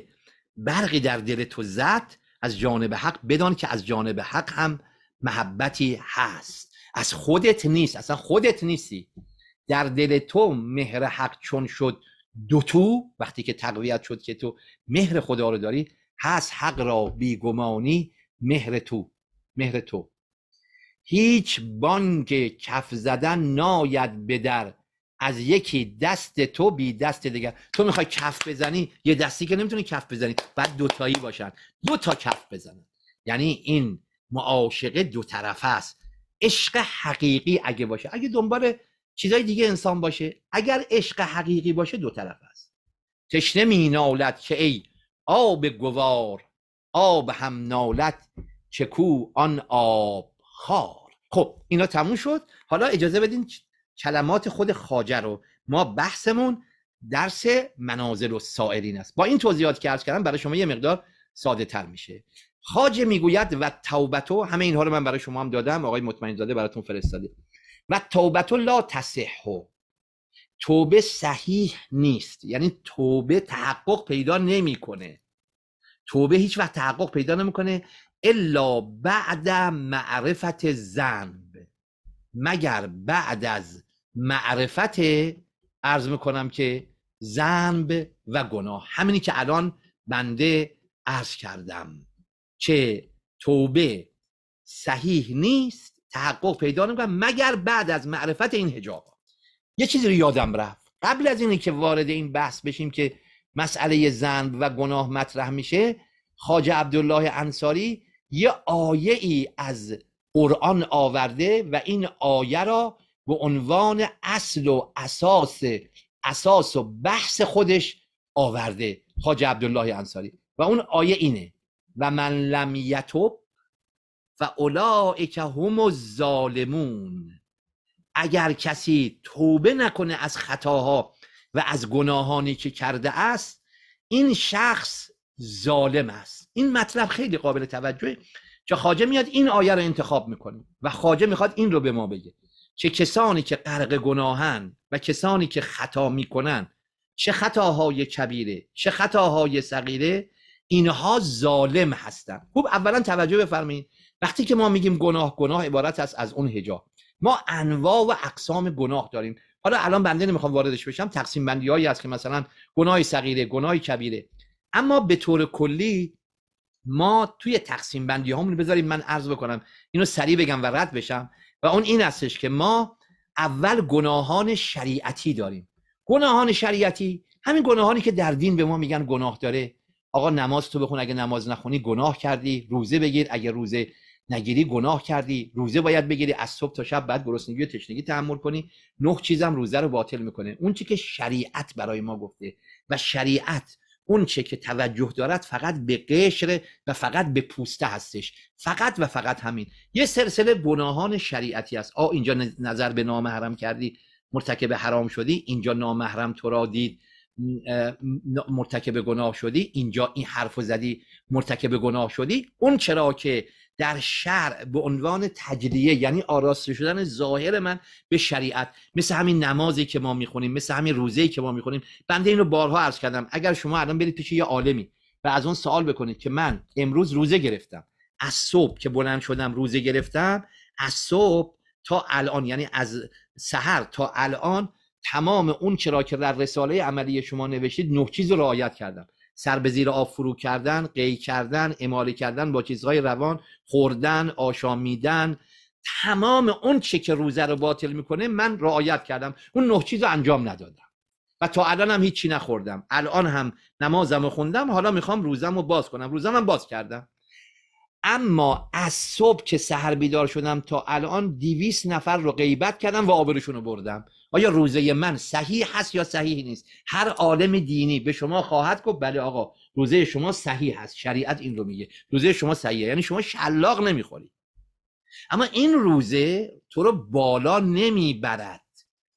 برقی در دل تو زد از جانب حق بدان که از جانب حق هم محبتی هست از خودت نیست اصلا خودت نیستی در دل تو مهر حق چون شد دوتو وقتی که تقویت شد که تو مهر خدا رو داری هست حق را بیگمانی مهر تو مهر تو هیچ بانگ کف زدن ناید به در از یکی دست تو بی دست دیگر تو میخوای کف بزنی یه دستی که نمیتونی کف بزنی بعد دوتایی باشن دو تا کف بزنن یعنی این معاشقه دو طرف است عشق حقیقی اگه باشه اگه دنبال چیزای دیگه انسان باشه اگر عشق حقیقی باشه دو طرف است تشنه می که ای آب گوار آب هم نالت کو؟ آن آب خار خب اینا تموم شد حالا اجازه بدین کلمات خود خاجه رو ما بحثمون درس منازل و سائرین است با این توضیحات که عرض کردم برای شما یه مقدار ساده تر میشه خاجه میگوید و توبتو همه اینها رو من برای شما هم دادم آقای مطمئن زاده براتون فرستاده و توبتو لا تصحو توبه صحیح نیست یعنی توبه تحقق پیدا نمیکنه توبه هیچ وقت تحقق پیدا نمیکنه الا بعد معرفت زنب مگر بعد از معرفت ارز میکنم که ذنب و گناه همینی که الان بنده عرض کردم چه توبه صحیح نیست تحقق پیدا نمیکنه مگر بعد از معرفت این هجابات یه چیزی رو یادم رفت قبل از اینه که وارد این بحث بشیم که مسئله زن و گناه مطرح میشه خاج عبدالله انصاری یه آیه ای از قرآن آورده و این آیه را به عنوان اصل و اساس اساس و بحث خودش آورده خاج عبدالله انصاری و اون آیه اینه و من لم یتوب و اولائک هم الظالمون اگر کسی توبه نکنه از خطاها و از گناهانی که کرده است این شخص ظالم است این مطلب خیلی قابل توجهه که خاجه میاد این آیه رو انتخاب میکنه و خاجه میخواد این رو به ما بگه که کسانی که غرق گناهن و کسانی که خطا میکنن چه خطاهای کبیره چه خطاهای صغیره اینها ظالم هستند خوب اولا توجه بفرمایید وقتی که ما میگیم گناه گناه عبارت است از اون هجاب. ما انواع و اقسام گناه داریم حالا الان بنده نمیخوام واردش بشم تقسیم بندی هایی هست که مثلا گناه صغیره گناه کبیره اما به طور کلی ما توی تقسیم بندی هامون بذاریم من عرض بکنم اینو سریع بگم و رد بشم و اون این استش که ما اول گناهان شریعتی داریم گناهان شریعتی همین گناهانی که در دین به ما میگن گناه داره آقا نماز تو بخون اگه نماز نخونی گناه کردی روزه بگیر اگه روزه نگیری گناه کردی روزه باید بگیری از صبح تا شب بعد گرسنگی و تشنگی تحمل کنی نه چیزم روزه رو باطل میکنه اون چی که شریعت برای ما گفته و شریعت اون چه که توجه دارد فقط به قشر و فقط به پوسته هستش فقط و فقط همین یه سلسله گناهان شریعتی است آ اینجا نظر به نامحرم کردی مرتکب حرام شدی اینجا نامحرم تو را دید مرتکب گناه شدی اینجا این حرف زدی مرتکب گناه شدی اون چرا که در شرع به عنوان تجلیه یعنی آراسته شدن ظاهر من به شریعت مثل همین نمازی که ما میخونیم مثل همین روزه که ما میخونیم بنده این رو بارها عرض کردم اگر شما الان برید پیش یه عالمی و از اون سوال بکنید که من امروز روزه گرفتم از صبح که بلند شدم روزه گرفتم از صبح تا الان یعنی از سحر تا الان تمام اون چرا که در رساله عملی شما نوشید نه چیز رو رعایت کردم سر به زیر آب فرو کردن قی کردن امالی کردن با چیزهای روان خوردن آشامیدن تمام اون چه که روزه رو باطل میکنه من رعایت کردم اون نه چیز رو انجام ندادم و تا الان هم هیچی نخوردم الان هم نمازم رو خوندم حالا میخوام روزم رو باز کنم روزم هم باز کردم اما از صبح که سهر بیدار شدم تا الان دیویس نفر رو غیبت کردم و آبرشون رو بردم آیا روزه من صحیح هست یا صحیح نیست هر عالم دینی به شما خواهد گفت بله آقا روزه شما صحیح هست شریعت این رو میگه روزه شما صحیحه یعنی شما شلاق نمیخوری اما این روزه تو رو بالا نمیبرد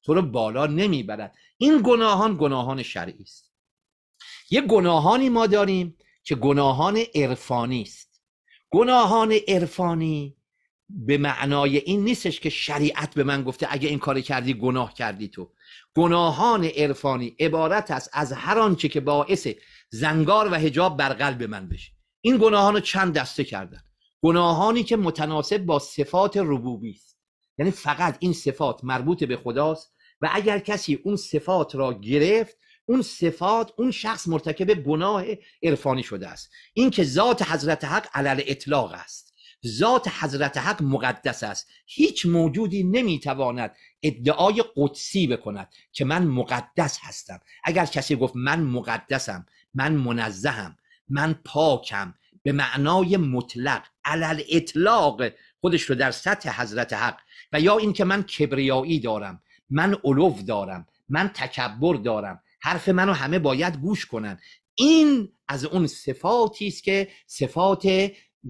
تو رو بالا نمیبرد این گناهان گناهان شرعی است یه گناهانی ما داریم که گناهان عرفانی است گناهان عرفانی به معنای این نیستش که شریعت به من گفته اگه این کار کردی گناه کردی تو گناهان عرفانی عبارت است از هر آنچه که باعث زنگار و هجاب بر قلب من بشه این گناهان رو چند دسته کردن گناهانی که متناسب با صفات ربوبی است یعنی فقط این صفات مربوط به خداست و اگر کسی اون صفات را گرفت اون صفات اون شخص مرتکب گناه عرفانی شده است این که ذات حضرت حق علل اطلاق است ذات حضرت حق مقدس است هیچ موجودی نمیتواند ادعای قدسی بکند که من مقدس هستم اگر کسی گفت من مقدسم من منزهم من پاکم به معنای مطلق علل اطلاق خودش رو در سطح حضرت حق و یا اینکه من کبریایی دارم من علو دارم من تکبر دارم حرف منو همه باید گوش کنن این از اون صفاتی است که صفات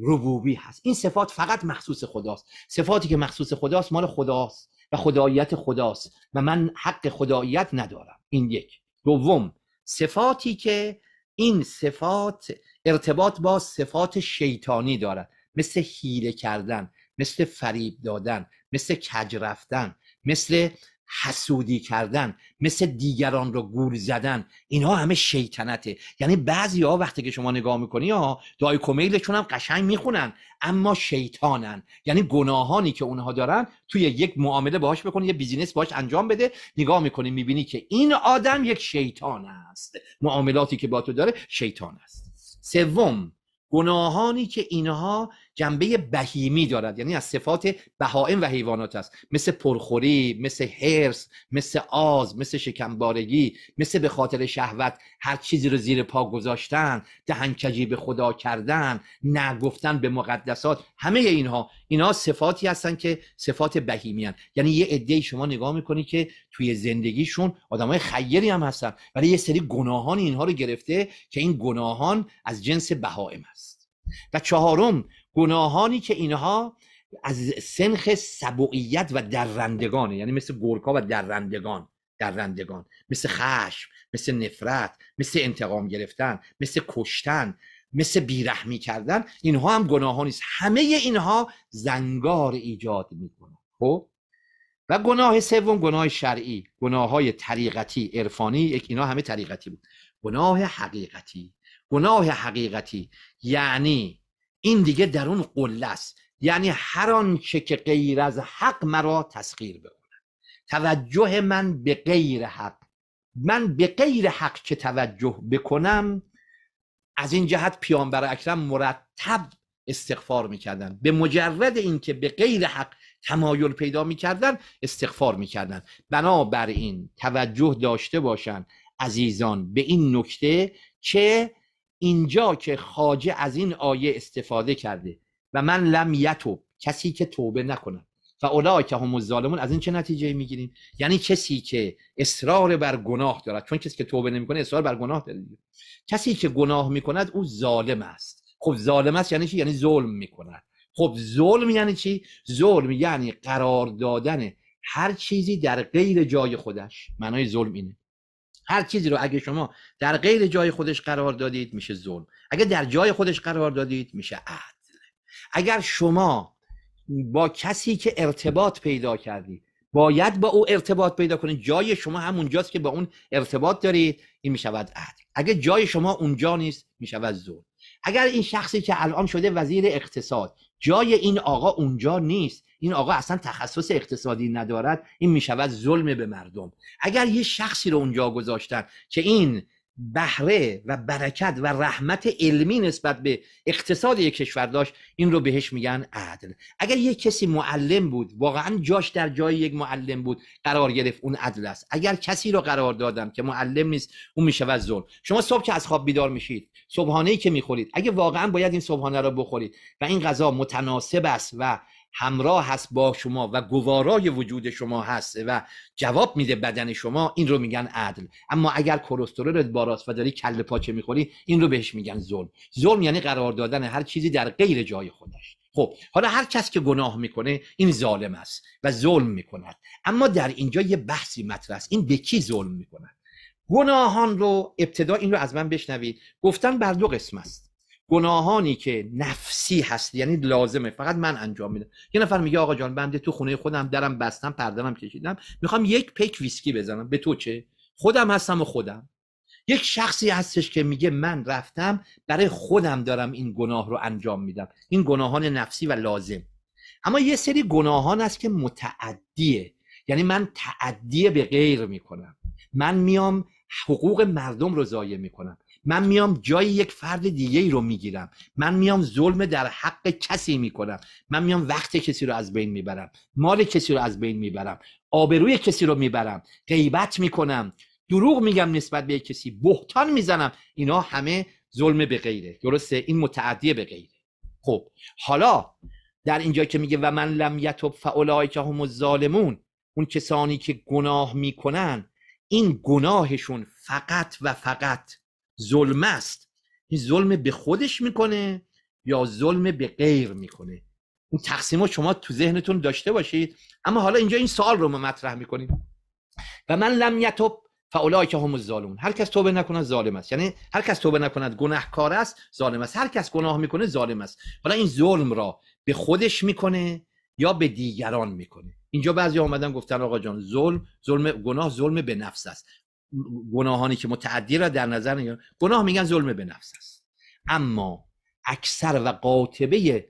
ربوبی هست این صفات فقط مخصوص خداست صفاتی که مخصوص خداست مال خداست و خداییت خداست و من حق خداییت ندارم این یک دوم صفاتی که این صفات ارتباط با صفات شیطانی دارد مثل حیله کردن مثل فریب دادن مثل کج رفتن مثل حسودی کردن مثل دیگران رو گول زدن اینها همه شیطنته یعنی بعضی ها وقتی که شما نگاه میکنی ها کمیلشون هم قشنگ میخونن اما شیطانن یعنی گناهانی که اونها دارن توی یک معامله باهاش بکنی یه بیزینس باهاش انجام بده نگاه میکنی میبینی که این آدم یک شیطان است معاملاتی که با تو داره شیطان است سوم گناهانی که اینها جنبه بهیمی دارد یعنی از صفات بهائم و حیوانات است مثل پرخوری مثل هرس مثل آز مثل شکمبارگی مثل به خاطر شهوت هر چیزی رو زیر پا گذاشتن دهنکجی به خدا کردن نگفتن به مقدسات همه اینها اینها صفاتی هستن که صفات بهیمی یعنی یه عده شما نگاه میکنی که توی زندگیشون آدمای خیری هم هستن ولی یه سری گناهان اینها رو گرفته که این گناهان از جنس بهائم است و چهارم گناهانی که اینها از سنخ سبوعیت و درندگانه یعنی مثل گورکا و درندگان درندگان مثل خشم مثل نفرت مثل انتقام گرفتن مثل کشتن مثل بیرحمی کردن اینها هم گناهانی همه اینها زنگار ایجاد میکنه خب و گناه سوم گناه شرعی گناه های طریقتی عرفانی اینا همه طریقتی بود گناه حقیقتی گناه حقیقتی یعنی این دیگه در اون قله است یعنی هر آنچه که غیر از حق مرا تسخیر بکند توجه من به غیر حق من به غیر حق که توجه بکنم از این جهت پیامبر اکرم مرتب استغفار میکردن به مجرد اینکه به غیر حق تمایل پیدا میکردن استغفار میکردن بنابراین توجه داشته باشند عزیزان به این نکته که اینجا که خاجه از این آیه استفاده کرده و من لم کسی که توبه نکنه، و اولای که هم ظالمون از این چه نتیجه میگیریم یعنی کسی که اصرار بر گناه دارد چون کسی که توبه نمیکنه اصرار بر گناه داره کسی که گناه میکند او ظالم است خب ظالم است یعنی چی یعنی ظلم میکند خب ظلم یعنی چی ظلم یعنی قرار دادن هر چیزی در غیر جای خودش معنای ظلم اینه هر چیزی رو اگه شما در غیر جای خودش قرار دادید میشه ظلم اگه در جای خودش قرار دادید میشه عدل اگر شما با کسی که ارتباط پیدا کردید باید با او ارتباط پیدا کنید جای شما همونجاست که با اون ارتباط دارید این میشود عدل اگه جای شما اونجا نیست میشود ظلم اگر این شخصی که الان شده وزیر اقتصاد جای این آقا اونجا نیست این آقا اصلا تخصص اقتصادی ندارد این میشود ظلم به مردم اگر یه شخصی رو اونجا گذاشتن که این بهره و برکت و رحمت علمی نسبت به اقتصاد یک کشور داشت این رو بهش میگن عدل اگر یک کسی معلم بود واقعا جاش در جای یک معلم بود قرار گرفت اون عدل است اگر کسی رو قرار دادم که معلم نیست اون میشود ظلم شما صبح که از خواب بیدار میشید صبحانه ای که میخورید اگه واقعا باید این صبحانه رو بخورید و این غذا متناسب است و همراه هست با شما و گوارای وجود شما هست و جواب میده بدن شما این رو میگن عدل اما اگر کلسترولت باراست و داری کل پاچه میخوری این رو بهش میگن ظلم ظلم یعنی قرار دادن هر چیزی در غیر جای خودش خب حالا هر کس که گناه میکنه این ظالم است و ظلم میکند اما در اینجا یه بحثی مطرح است این به کی ظلم میکند گناهان رو ابتدا این رو از من بشنوید گفتن بر دو قسم است گناهانی که نفسی هست یعنی لازمه فقط من انجام میدم یه نفر میگه آقا جان بنده تو خونه خودم درم بستم پردرم کشیدم میخوام یک پک ویسکی بزنم به تو چه خودم هستم و خودم یک شخصی هستش که میگه من رفتم برای خودم دارم این گناه رو انجام میدم این گناهان نفسی و لازم اما یه سری گناهان هست که متعدیه یعنی من تعدیه به غیر میکنم من میام حقوق مردم رو ضایع میکنم من میام جای یک فرد دیگه ای رو میگیرم من میام ظلم در حق کسی میکنم من میام وقت کسی رو از بین میبرم مال کسی رو از بین میبرم آبروی کسی رو میبرم غیبت میکنم دروغ میگم نسبت به کسی بهتان میزنم اینا همه ظلم به غیره درسته این متعدی به غیره خب حالا در اینجا که میگه و من لم یتب فاولای که هم الظالمون اون کسانی که گناه میکنن این گناهشون فقط و فقط ظلم است این ظلم به خودش میکنه یا ظلم به غیر میکنه این تقسیم ها شما تو ذهنتون داشته باشید اما حالا اینجا این سوال رو ما مطرح میکنیم و من لم یتوب فاولای که هم ظالمون، هر کس توبه نکنه ظالم است یعنی هر کس توبه نکند گناهکار است ظالم است هر کس گناه میکنه ظالم است حالا این ظلم را به خودش میکنه یا به دیگران میکنه اینجا بعضی آمدن گفتن آقا جان ظلم ظلم گناه ظلم به نفس است گناهانی که متعدی را در نظر نگیرن گناه میگن ظلم به نفس است اما اکثر و قاطبه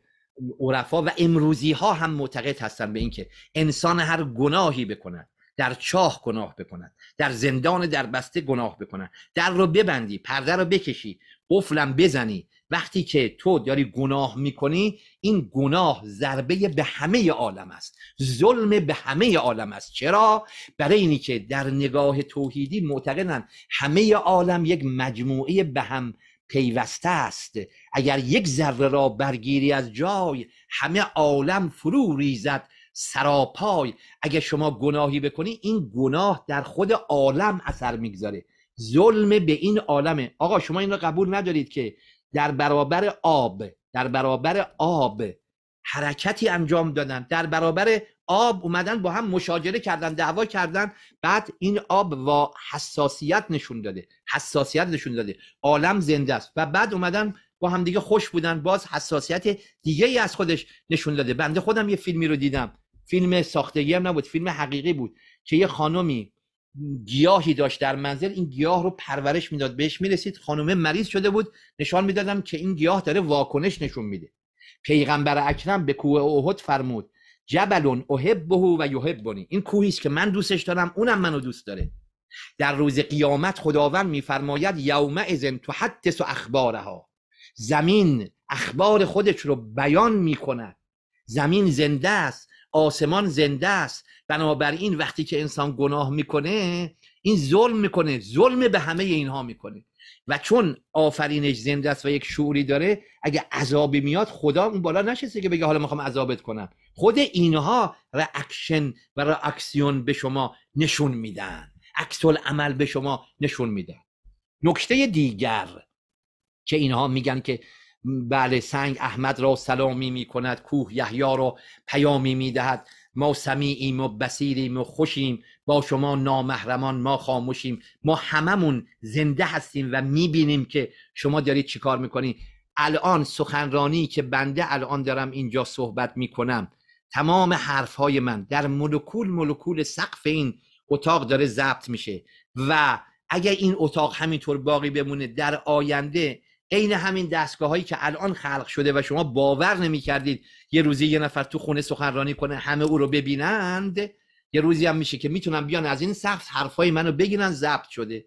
عرفا و امروزی ها هم معتقد هستن به اینکه انسان هر گناهی بکند در چاه گناه بکند در زندان در بسته گناه بکند در رو ببندی پرده رو بکشی قفلم بزنی وقتی که تو داری گناه میکنی این گناه ضربه به همه عالم است ظلم به همه عالم است چرا برای اینی که در نگاه توحیدی معتقدن همه عالم یک مجموعه به هم پیوسته است اگر یک ذره را برگیری از جای همه عالم فرو ریزد سراپای اگر شما گناهی بکنی این گناه در خود عالم اثر میگذاره ظلم به این عالمه آقا شما این را قبول ندارید که در برابر آب در برابر آب حرکتی انجام دادن در برابر آب اومدن با هم مشاجره کردن دعوا کردن بعد این آب و حساسیت نشون داده حساسیت نشون داده عالم زنده است و بعد اومدن با هم دیگه خوش بودن باز حساسیت دیگه ای از خودش نشون داده بنده خودم یه فیلمی رو دیدم فیلم ساختگی هم نبود فیلم حقیقی بود که یه خانمی گیاهی داشت در منزل این گیاه رو پرورش میداد بهش میرسید خانومه مریض شده بود نشان میدادم که این گیاه داره واکنش نشون میده پیغمبر اکرم به کوه احد فرمود جبلون بهو و بنی. این کوهی است که من دوستش دارم اونم منو دوست داره در روز قیامت خداوند میفرماید یوم ازن تحدث اخبارها زمین اخبار خودش رو بیان میکند زمین زنده است آسمان زنده است بنابراین وقتی که انسان گناه میکنه این ظلم میکنه ظلم به همه اینها میکنه و چون آفرینش زنده است و یک شعوری داره اگه عذابی میاد خدا اون بالا نشسته که بگه حالا میخوام عذابت کنم خود اینها اکشن و راکسیون به شما نشون میدن عکس عمل به شما نشون میدن نکته دیگر که اینها میگن که بله سنگ احمد را سلامی میکند کوه یحیی را پیامی میدهد ما سمیعیم و بسیریم و خوشیم با شما نامحرمان ما خاموشیم ما هممون زنده هستیم و میبینیم که شما دارید کار میکنیم الان سخنرانی که بنده الان دارم اینجا صحبت میکنم تمام حرف های من در ملکول ملکول سقف این اتاق داره ضبط میشه و اگر این اتاق همینطور باقی بمونه در آینده عین همین دستگاه هایی که الان خلق شده و شما باور نمی کردید یه روزی یه نفر تو خونه سخنرانی کنه همه او رو ببینند یه روزی هم میشه که میتونن بیان از این سقف حرفای منو بگیرن ضبط شده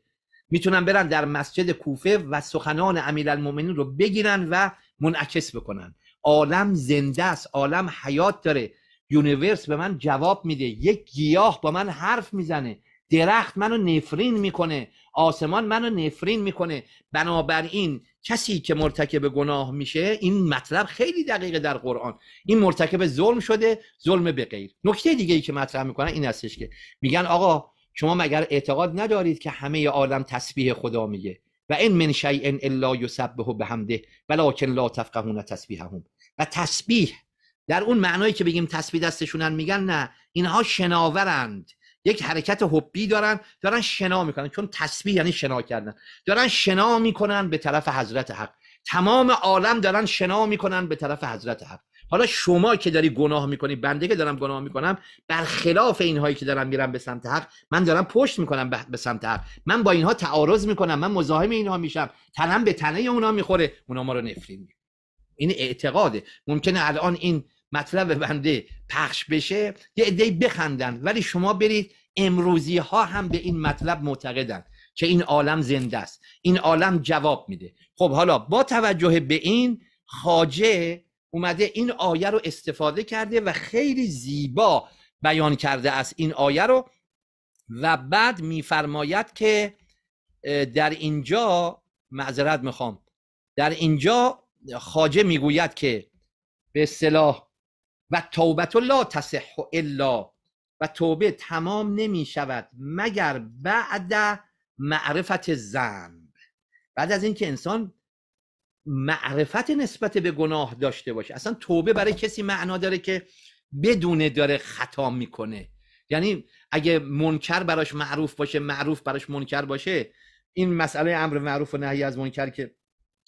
میتونم برن در مسجد کوفه و سخنان امیرالمومنین رو بگیرن و منعکس بکنن عالم زنده است عالم حیات داره یونیورس به من جواب میده یک گیاه با من حرف میزنه درخت منو نفرین میکنه آسمان منو نفرین میکنه بنابراین کسی که مرتکب گناه میشه این مطلب خیلی دقیقه در قرآن این مرتکب ظلم شده ظلم به غیر نکته دیگه ای که مطرح میکنن این هستش که میگن آقا شما مگر اعتقاد ندارید که همه عالم تسبیح خدا میگه و این من شیء الا به و ولکن لا تفقهون تسبیحهم و تسبیح در اون معنایی که بگیم تسبیح دستشونن میگن نه اینها شناورند یک حرکت حبی دارن دارن شنا میکنن چون تسبیح یعنی شنا کردن دارن شنا میکنن به طرف حضرت حق تمام عالم دارن شنا میکنن به طرف حضرت حق حالا شما که داری گناه میکنی بنده که دارم گناه میکنم برخلاف اینهایی که دارم میرم به سمت حق من دارم پشت میکنم به سمت حق من با اینها تعارض میکنم من مزاحم اینها میشم تنم به تنه اونا میخوره اونا ما رو نفرین این اعتقاده ممکنه الان این مطلب بنده پخش بشه یه عده‌ای بخندن ولی شما برید امروزی ها هم به این مطلب معتقدن که این عالم زنده است این عالم جواب میده خب حالا با توجه به این خاجه اومده این آیه رو استفاده کرده و خیلی زیبا بیان کرده است این آیه رو و بعد میفرماید که در اینجا معذرت میخوام در اینجا خاجه میگوید که به اصطلاح و توبت لا تصح الا و توبه تمام نمی شود مگر بعد معرفت زن بعد از اینکه انسان معرفت نسبت به گناه داشته باشه اصلا توبه برای کسی معنا داره که بدونه داره خطا میکنه یعنی اگه منکر براش معروف باشه معروف براش منکر باشه این مسئله امر معروف و نهی از منکر که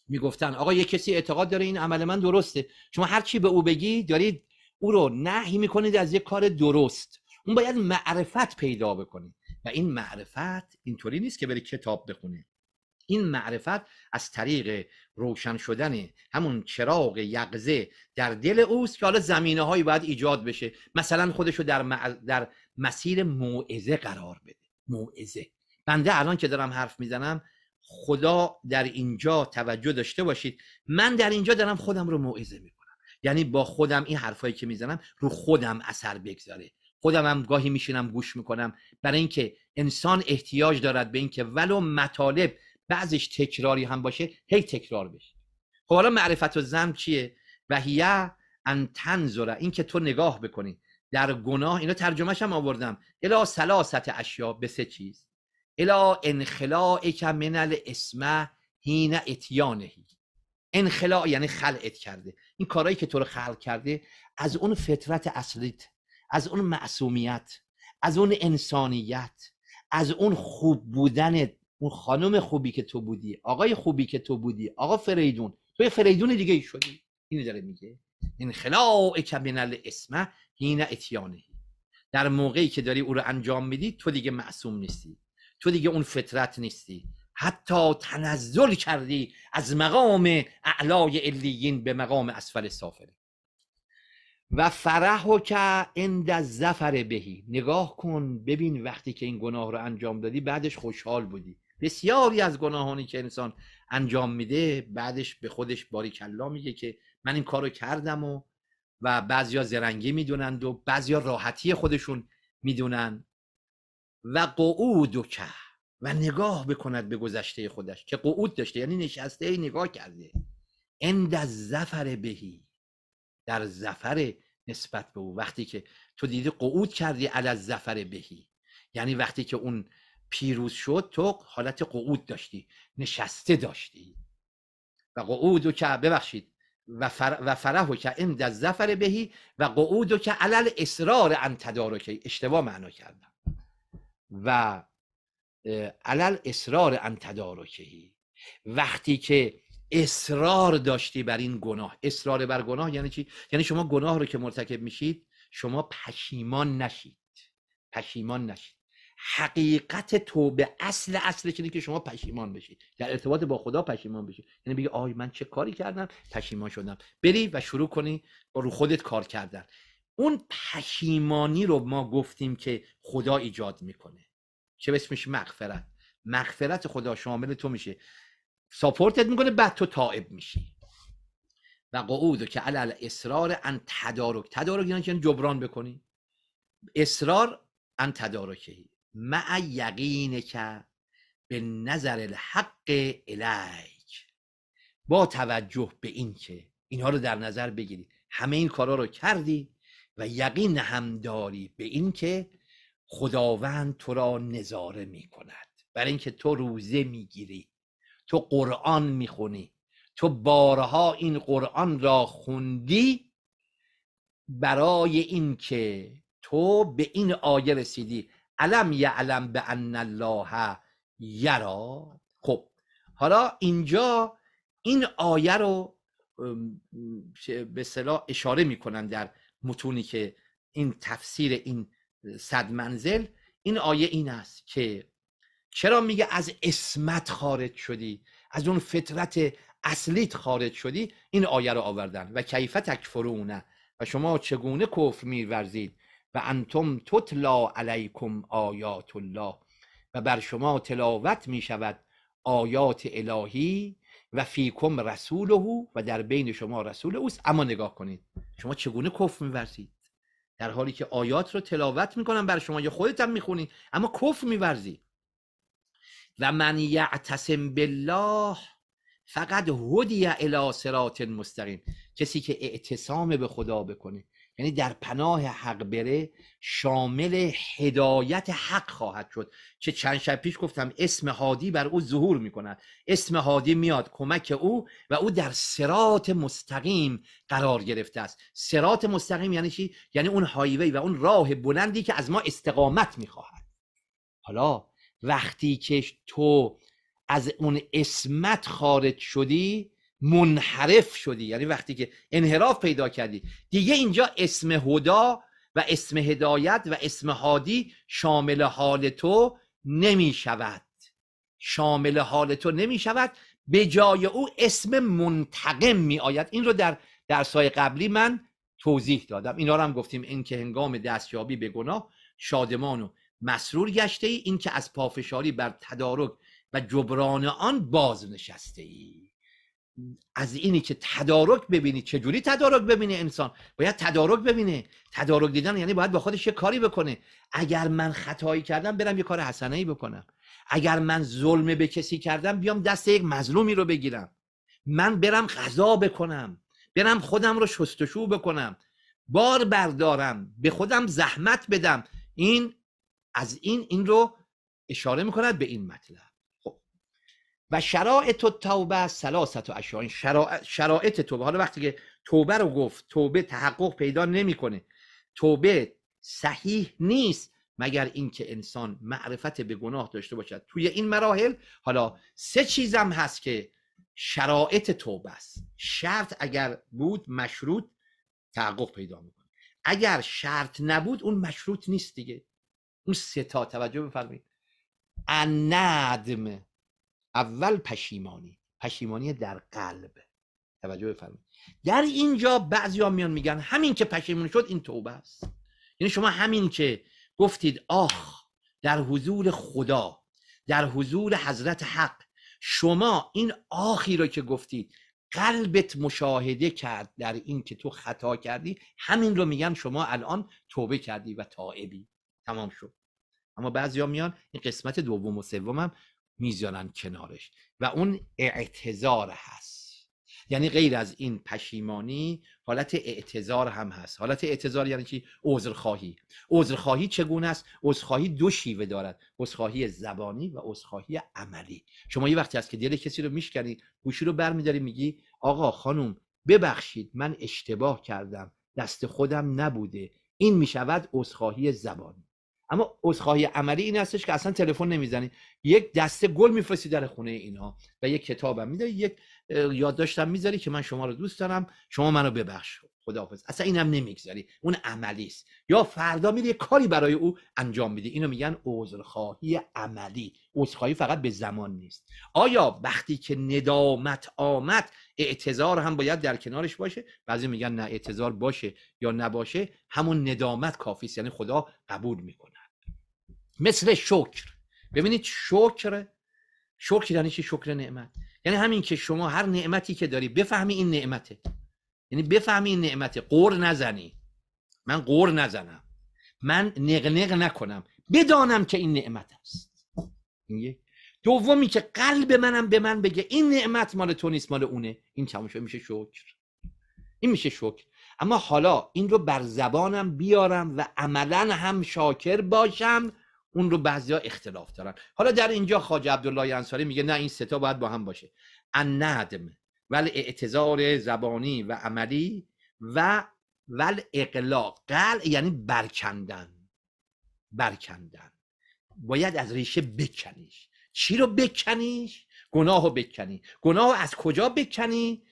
میگفتن آقا یه کسی اعتقاد داره این عمل من درسته شما هر چی به او بگی دارید او رو نهی میکنید از یک کار درست اون باید معرفت پیدا بکنه و این معرفت اینطوری نیست که بری کتاب بخونه این معرفت از طریق روشن شدن همون چراغ یقزه در دل اوست که حالا زمینه هایی باید ایجاد بشه مثلا خودشو در, در مسیر موعظه قرار بده موعظه بنده الان که دارم حرف میزنم خدا در اینجا توجه داشته باشید من در اینجا دارم خودم رو موعظه میکنم یعنی با خودم این حرفایی که میزنم رو خودم اثر بگذاره خودم هم گاهی میشینم گوش میکنم برای اینکه انسان احتیاج دارد به اینکه ولو مطالب بعضش تکراری هم باشه هی تکرار بشه خب حالا معرفت و زم چیه وحیه ان تنظره این که تو نگاه بکنی در گناه اینا ترجمهش هم آوردم الا سلاست اشیا به سه چیز الا انخلاع که منل اسمه هین اتیانهی انخلاع یعنی خلعت کرده این کارهایی که تو رو خلق کرده از اون فطرت اصلیت از اون معصومیت از اون انسانیت از اون خوب بودن اون خانم خوبی که تو بودی آقای خوبی که تو بودی آقا فریدون تو یه فریدون دیگه ای شدی اینو داره میگه این خلاع من اسمه. هین اتیانه در موقعی که داری او رو انجام میدی تو دیگه معصوم نیستی تو دیگه اون فطرت نیستی حتی تنزل کردی از مقام اعلای علیین به مقام اسفل سافله و فرح که از زفر بهی نگاه کن ببین وقتی که این گناه رو انجام دادی بعدش خوشحال بودی بسیاری از گناهانی که انسان انجام میده بعدش به خودش باریکلا میگه که من این کارو کردم و و بعضیا زرنگی میدونند و بعضیا راحتی خودشون میدونن و قعود و که و نگاه بکند به گذشته خودش که قعود داشته یعنی نشسته نگاه کرده اند از زفر بهی در زفر نسبت به او وقتی که تو دیدی قعود کردی عل از زفر بهی یعنی وقتی که اون پیروز شد تو حالت قعود داشتی نشسته داشتی و قعود که ببخشید و, فر... فرح که اند از زفر بهی و قعود و که علل اصرار ان که اشتباه معنا کردم و علل اصرار ان تدارکهی وقتی که اصرار داشتی بر این گناه اصرار بر گناه یعنی چی یعنی شما گناه رو که مرتکب میشید شما پشیمان نشید پشیمان نشید حقیقت توبه اصل اصل اینه که شما پشیمان بشید در ارتباط با خدا پشیمان بشید یعنی بگی آی من چه کاری کردم پشیمان شدم بری و شروع کنی با رو خودت کار کردن اون پشیمانی رو ما گفتیم که خدا ایجاد میکنه چه اسمش مغفرت مغفرت خدا شامل تو میشه ساپورتت میکنه بعد تو تائب میشی و قعود که علل اصرار ان تدارک تدارک یعنی که جبران بکنی اصرار ان تدارکی مع یقین که به نظر الحق الیک با توجه به این که اینها رو در نظر بگیری همه این کارا رو کردی و یقین هم داری به این که خداوند تو را نظاره می کند برای اینکه تو روزه میگیری تو قرآن میخونی تو بارها این قرآن را خوندی برای اینکه تو به این آیه رسیدی علم یعلم به ان الله یرا خب حالا اینجا این آیه رو به اشاره میکنن در متونی که این تفسیر این صد منزل این آیه این است که چرا میگه از اسمت خارج شدی از اون فطرت اصلیت خارج شدی این آیه رو آوردن و کیفت اکفرونه و شما چگونه کفر میورزید و انتم تطلا علیکم آیات الله و بر شما تلاوت می آیات الهی و فیکم رسوله و در بین شما رسول اوست اما نگاه کنید شما چگونه کفر میورزید در حالی که آیات رو تلاوت میکنم بر شما یا خودت هم میخونی اما کف میورزی و من یعتصم بالله فقط هدی الی صراط مستقیم کسی که اعتصام به خدا بکنه یعنی در پناه حق بره شامل هدایت حق خواهد شد چه چند شب پیش گفتم اسم هادی بر او ظهور میکند. اسم هادی میاد کمک او و او در سرات مستقیم قرار گرفته است سرات مستقیم یعنی چی؟ یعنی اون هایوی و اون راه بلندی که از ما استقامت میخواهد. حالا وقتی که تو از اون اسمت خارج شدی منحرف شدی یعنی وقتی که انحراف پیدا کردی دیگه اینجا اسم هدا و اسم هدایت و اسم هادی شامل حال تو نمی شود شامل حال تو نمی شود به جای او اسم منتقم می آید این رو در درسای قبلی من توضیح دادم اینا رو هم گفتیم این که هنگام دستیابی به گناه شادمان و مسرور گشته ای این که از پافشاری بر تدارک و جبران آن باز نشسته ای از اینی که تدارک ببینی چجوری تدارک ببینه انسان باید تدارک ببینه تدارک دیدن یعنی باید با خودش یه کاری بکنه اگر من خطایی کردم برم یه کار حسنه ای بکنم اگر من ظلم به کسی کردم بیام دست یک مظلومی رو بگیرم من برم غذا بکنم برم خودم رو شستشو بکنم بار بردارم به خودم زحمت بدم این از این این رو اشاره میکند به این مطلب و شرایط توبه سلاست و اشیاء شرایط توبه حالا وقتی که توبه رو گفت توبه تحقق پیدا نمیکنه توبه صحیح نیست مگر اینکه انسان معرفت به گناه داشته باشد توی این مراحل حالا سه چیزم هست که شرایط توبه است شرط اگر بود مشروط تحقق پیدا میکنه اگر شرط نبود اون مشروط نیست دیگه اون سه تا توجه بفرمایید ندمه. اول پشیمانی پشیمانی در قلب توجه بفرمایید در اینجا بعضیا میان میگن همین که پشیمون شد این توبه است یعنی شما همین که گفتید آخ در حضور خدا در حضور حضرت حق شما این آخی رو که گفتید قلبت مشاهده کرد در این که تو خطا کردی همین رو میگن شما الان توبه کردی و تائبی تمام شد اما بعضیا میان این قسمت دوم و سومم میذارن کنارش و اون اعتظار هست یعنی غیر از این پشیمانی حالت اعتظار هم هست حالت اعتذار یعنی چی عذرخواهی عذرخواهی چگونه است عذرخواهی دو شیوه دارد عذرخواهی زبانی و عذرخواهی عملی شما یه وقتی هست که دل کسی رو میشکنی گوشی رو برمیداری میگی آقا خانم ببخشید من اشتباه کردم دست خودم نبوده این میشود عذرخواهی زبانی اما عذرخواهی عملی این هستش که اصلا تلفن نمیزنی یک دسته گل میفرستی در خونه اینها و یک کتابم میده یک یادداشتم میذاری که من شما رو دوست دارم شما منو ببخش خداحافظ اصلا اینم نمیگذاری اون عملی است یا فردا میری یه کاری برای او انجام میدی اینو میگن عذرخواهی عملی عذرخواهی فقط به زمان نیست آیا وقتی که ندامت آمد اعتذار هم باید در کنارش باشه بعضی میگن نه اعتظار باشه یا نباشه همون ندامت کافی است یعنی خدا قبول میکنه مثل شکر ببینید شکر شکر یعنی چی شکر نعمت یعنی همین که شما هر نعمتی که داری بفهمی این نعمته یعنی بفهمی این نعمته قور نزنی من قور نزنم من نقنق نکنم بدانم که این نعمت است دومی که قلب منم به من بگه این نعمت مال تو نیست مال اونه این تموم میشه شکر این میشه شکر اما حالا این رو بر زبانم بیارم و عملا هم شاکر باشم اون رو بعضیا اختلاف دارن حالا در اینجا خواجه عبدالله انصاری میگه نه این ستا باید با هم باشه الندم ول اعتذار زبانی و عملی و ول اقلاق قل یعنی برکندن برکندن باید از ریشه بکنیش چی رو بکنیش گناه رو بکنی گناه از کجا بکنی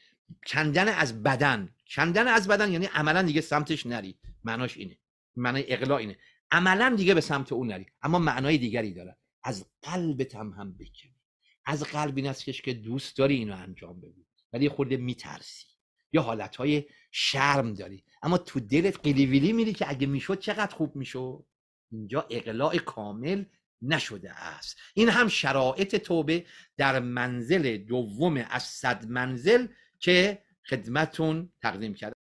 کندن از بدن کندن از بدن یعنی عملا دیگه سمتش نری معناش اینه معنی اقلا اینه عملا دیگه به سمت اون نری اما معنای دیگری داره از قلبت هم هم بکنی از قلب این که دوست داری اینو انجام بدی ولی خورده میترسی یا حالتهای شرم داری اما تو دلت قلیویلی ویلی میری که اگه میشد چقدر خوب میشد اینجا اقلاع کامل نشده است این هم شرایط توبه در منزل دوم از صد منزل که خدمتون تقدیم کرد